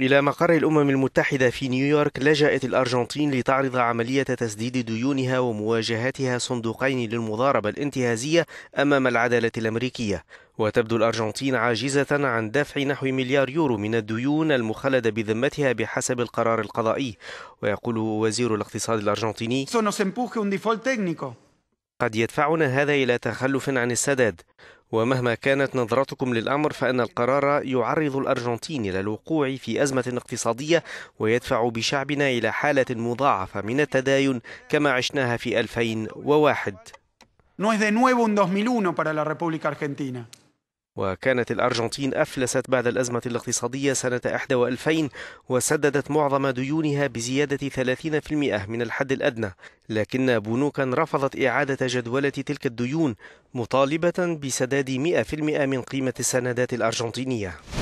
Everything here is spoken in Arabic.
إلى مقر الأمم المتحدة في نيويورك لجأت الأرجنتين لتعرض عملية تسديد ديونها ومواجهتها صندوقين للمضاربة الانتهازية أمام العدالة الأمريكية وتبدو الأرجنتين عاجزة عن دفع نحو مليار يورو من الديون المخلدة بذمتها بحسب القرار القضائي ويقول وزير الاقتصاد الأرجنتيني قد يدفعنا هذا إلى تخلف عن السداد ومهما كانت نظرتكم للأمر فإن القرار يعرض الأرجنتين إلى الوقوع في أزمة اقتصادية ويدفع بشعبنا إلى حالة مضاعفة من التداين كما عشناها في 2001 وكانت الأرجنتين أفلست بعد الأزمة الاقتصادية سنة 2000 وسددت معظم ديونها بزيادة 30% من الحد الأدنى لكن بنوكا رفضت إعادة جدولة تلك الديون مطالبة بسداد 100% من قيمة السندات الأرجنتينية